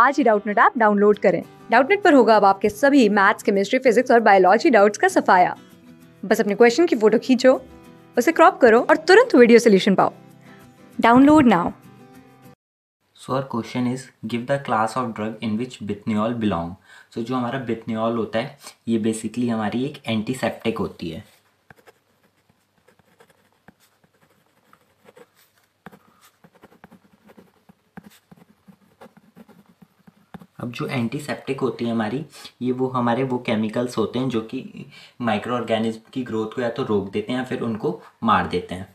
आज ही Doubtnut app download करें डाउटनेट पर होगा अब आपके सभी मैथ्स केमिस्ट्री फिजिक्स और बायोलॉजी डाउट्स का सफाया बस अपने क्वेश्चन की फोटो खींचो उसे क्रॉप करो और तुरंत वीडियो सोल्यूशन पाओ download now so our question is give the class of drug in which bithionol belong so जो हमारा बिथनियॉल होता है ये बेसिकली हमारी एक एंटीसेप्टिक होती है अब जो एंटीसेप्टिक होती है हमारी ये वो हमारे वो केमिकल्स होते हैं जो कि माइक्रो ऑर्गेनिज्म की ग्रोथ को या तो रोक देते हैं या फिर उनको मार देते हैं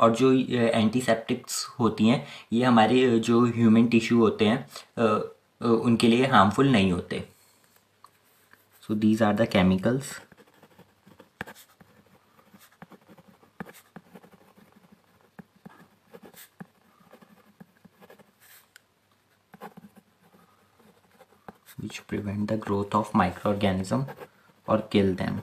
और जो एंटीसेप्टिक्स होती हैं ये हमारे जो ह्यूमन टिश्यू होते हैं उनके लिए हार्मफुल नहीं होते so these are the chemicals which prevent the growth of microorganism or kill them